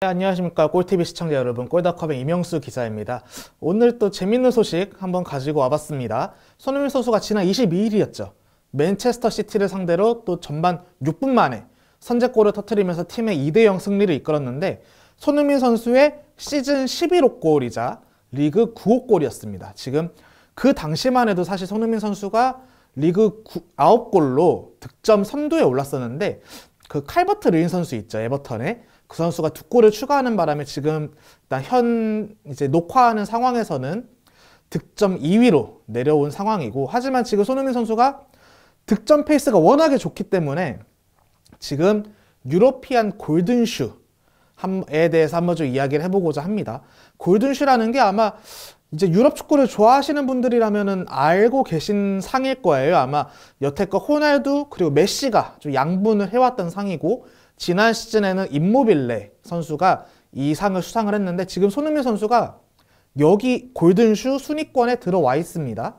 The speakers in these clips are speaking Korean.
네, 안녕하십니까 꿀 t v 시청자 여러분 꿀닷컴의 이명수 기자입니다 오늘 또 재밌는 소식 한번 가지고 와봤습니다 손흥민 선수가 지난 22일이었죠 맨체스터 시티를 상대로 또 전반 6분 만에 선제골을 터트리면서 팀의 2대0 승리를 이끌었는데 손흥민 선수의 시즌 11호 골이자 리그 9호 골이었습니다 지금 그 당시만 해도 사실 손흥민 선수가 리그 9, 9골로 득점 선두에 올랐었는데 그 칼버트 르인 선수 있죠 에버턴의 그 선수가 두 골을 추가하는 바람에 지금 현 이제 녹화하는 상황에서는 득점 2위로 내려온 상황이고 하지만 지금 손흥민 선수가 득점 페이스가 워낙에 좋기 때문에 지금 유로피안 골든슈에 대해서 한 번 좀 이야기를 해보고자 합니다. 골든슈라는 게 아마 이제 유럽 축구를 좋아하시는 분들이라면 알고 계신 상일 거예요. 아마 여태껏 호날두 그리고 메시가 좀 양분을 해왔던 상이고 지난 시즌에는 임모빌레 선수가 이 상을 수상을 했는데 지금 손흥민 선수가 여기 골든슈 순위권에 들어와 있습니다.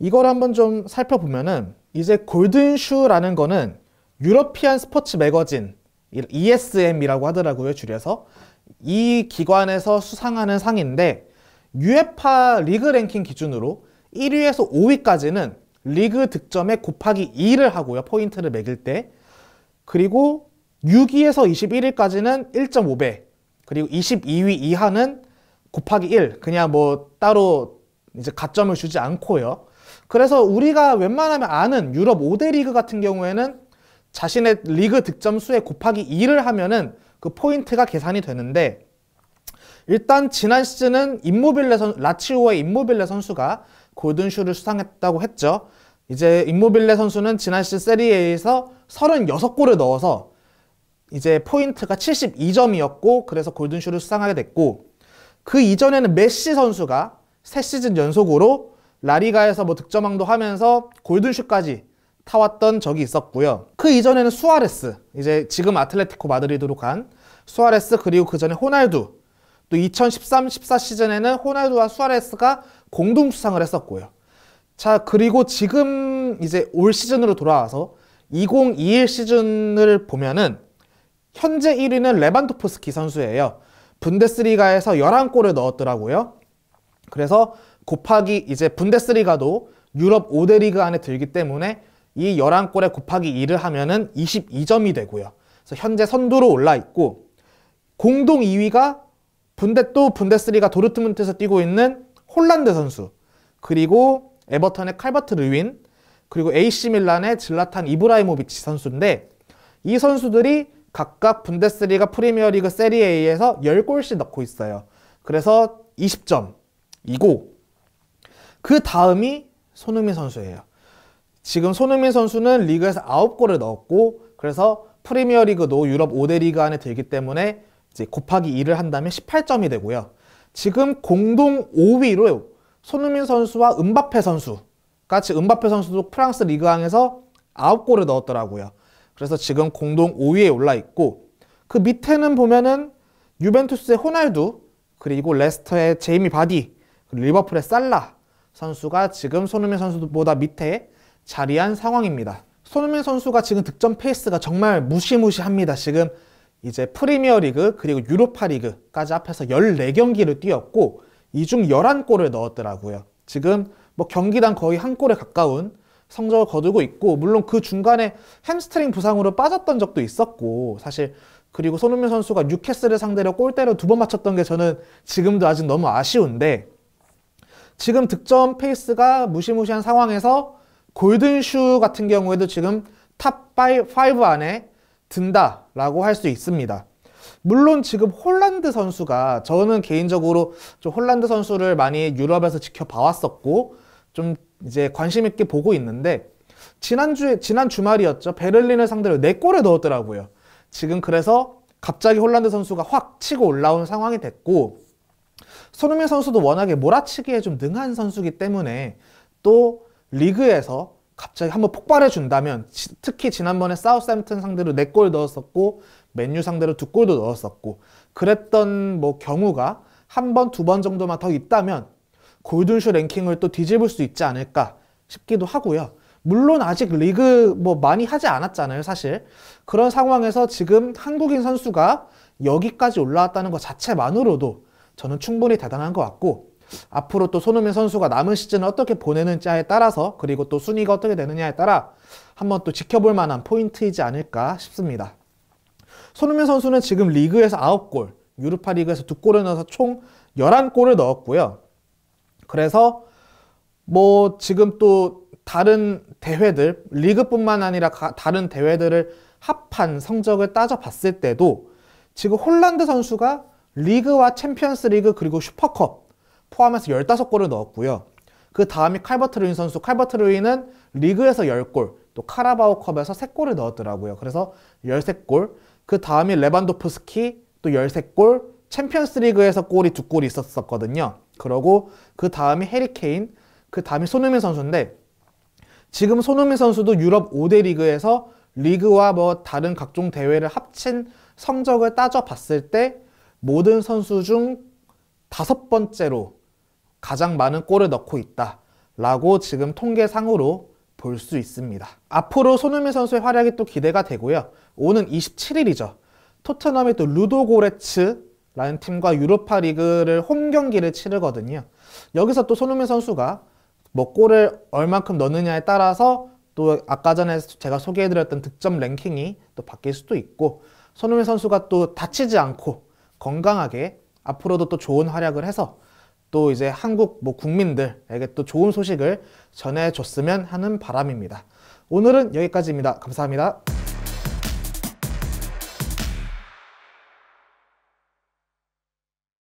이걸 한번 좀 살펴보면은 이제 골든슈라는 거는 유러피안 스포츠 매거진 ESM이라고 하더라고요 줄여서 이 기관에서 수상하는 상인데 UEFA 리그 랭킹 기준으로 1위에서 5위까지는 리그 득점에 곱하기 2를 하고요 포인트를 매길 때 그리고 6위에서 21위까지는 1.5배 그리고 22위 이하는 곱하기 1 그냥 뭐 따로 이제 가점을 주지 않고요 그래서 우리가 웬만하면 아는 유럽 5대 리그 같은 경우에는 자신의 리그 득점 수에 곱하기 2를 하면은 그 포인트가 계산이 되는데 일단 지난 시즌은 인모빌레 선 라치오의 인모빌레 선수가 골든슈를 수상했다고 했죠. 이제 인모빌레 선수는 지난 시즌 세리에에서 36골을 넣어서 이제 포인트가 72점이었고 그래서 골든슈를 수상하게 됐고 그 이전에는 메시 선수가 세 시즌 연속으로 라리가에서 뭐 득점왕도 하면서 골든슈까지 타왔던 적이 있었고요. 그 이전에는 수아레스, 이제 지금 아틀레티코 마드리드로 간 수아레스 그리고 그 전에 호날두 또 2013-14 시즌에는 호날두와 수아레스가 공동 수상을 했었고요. 자 그리고 지금 이제 올 시즌으로 돌아와서 2021 시즌을 보면은 현재 1위는 레반도프스키 선수예요. 분데스리가에서 11골을 넣었더라고요. 그래서 곱하기 이제 분데스리가도 유럽 5대 리그 안에 들기 때문에 이 11골에 곱하기 2를 하면은 22점이 되고요. 그래서 현재 선두로 올라 있고 공동 2위가 분데 또 분데스리가 도르트문트에서 뛰고 있는 홀란드 선수 그리고 에버턴의 칼버트 르윈 그리고 AC 밀란의 질라탄 이브라이모비치 선수인데 이 선수들이 각각 분데스리가 프리미어리그 세리에에서 이 10골씩 넣고 있어요. 그래서 20점이고 그 다음이 손흥민 선수예요. 지금 손흥민 선수는 리그에서 9골을 넣었고 그래서 프리미어리그도 유럽 5대 리그 안에 들기 때문에 이제 곱하기 2를 한다면 18점이 되고요. 지금 공동 5위로 손흥민 선수와 은바페 선수 같이 은바페 선수도 프랑스 리그앙에서 9골을 넣었더라고요. 그래서 지금 공동 5위에 올라 있고 그 밑에는 보면은 유벤투스의 호날두 그리고 레스터의 제이미 바디 그리고 리버풀의 살라 선수가 지금 손흥민 선수보다 밑에 자리한 상황입니다. 손흥민 선수가 지금 득점 페이스가 정말 무시무시합니다. 지금 이제 프리미어리그 그리고 유로파리그까지 합해서 14경기를 뛰었고 이 중 11골을 넣었더라고요. 지금 뭐 경기당 거의 한 골에 가까운 성적을 거두고 있고 물론 그 중간에 햄스트링 부상으로 빠졌던 적도 있었고 사실 그리고 손흥민 선수가 뉴캐슬을 상대로 골대로두 번 맞췄던 게 저는 지금도 아직 너무 아쉬운데 지금 득점 페이스가 무시무시한 상황에서 골든슈 같은 경우에도 지금 탑5 안에 든다라고 할 수 있습니다. 물론 지금 홀란드 선수가 저는 개인적으로 좀 홀란드 선수를 많이 유럽에서 지켜봐왔었고 좀 이제 관심 있게 보고 있는데 지난주에 지난 주말이었죠. 베를린을 상대로 4골을 넣었더라고요. 지금 그래서 갑자기 홀란드 선수가 확 치고 올라온 상황이 됐고 손흥민 선수도 워낙에 몰아치기에 좀 능한 선수기 때문에 또 리그에서 갑자기 한번 폭발해 준다면 특히 지난번에 사우스햄튼 상대로 4골 넣었었고 맨유 상대로 2골도 넣었었고 그랬던 뭐 경우가 한 번, 두 번 정도만 더 있다면 골든슈 랭킹을 또 뒤집을 수 있지 않을까 싶기도 하고요. 물론 아직 리그 뭐 많이 하지 않았잖아요, 사실. 그런 상황에서 지금 한국인 선수가 여기까지 올라왔다는 것 자체만으로도 저는 충분히 대단한 것 같고 앞으로 또 손흥민 선수가 남은 시즌을 어떻게 보내는지에 따라서 그리고 또 순위가 어떻게 되느냐에 따라 한번 또 지켜볼 만한 포인트이지 않을까 싶습니다. 손흥민 선수는 지금 리그에서 9골, 유로파 리그에서 2골을 넣어서 총 11골을 넣었고요. 그래서 뭐 지금 또 다른 대회들, 리그뿐만 아니라 다른 대회들을 합한 성적을 따져봤을 때도 지금 홀란드 선수가 리그와 챔피언스 리그 그리고 슈퍼컵 포함해서 15골을 넣었고요. 그 다음이 칼버트 루인 선수, 칼버트 루인은 리그에서 10골, 또 카라바오 컵에서 3골을 넣었더라고요. 그래서 13골, 그 다음이 레반도프스키 또 13골, 챔피언스 리그에서 골이 2골이 있었거든요. 그러고 그다음이 해리케인, 그다음이 손흥민 선수인데 지금 손흥민 선수도 유럽 5대 리그에서 리그와 뭐 다른 각종 대회를 합친 성적을 따져봤을 때 모든 선수 중 다섯 번째로 가장 많은 골을 넣고 있다 라고 지금 통계상으로 볼 수 있습니다. 앞으로 손흥민 선수의 활약이 또 기대가 되고요. 오는 27일이죠. 토트넘의 또 루도고레츠 라는 팀과 유로파 리그를 홈 경기를 치르거든요. 여기서 또 손흥민 선수가 뭐 골을 얼만큼 넣느냐에 따라서 또 아까 전에 제가 소개해드렸던 득점 랭킹이 또 바뀔 수도 있고 손흥민 선수가 또 다치지 않고 건강하게 앞으로도 또 좋은 활약을 해서 또 이제 한국 뭐 국민들에게 또 좋은 소식을 전해줬으면 하는 바람입니다. 오늘은 여기까지입니다. 감사합니다.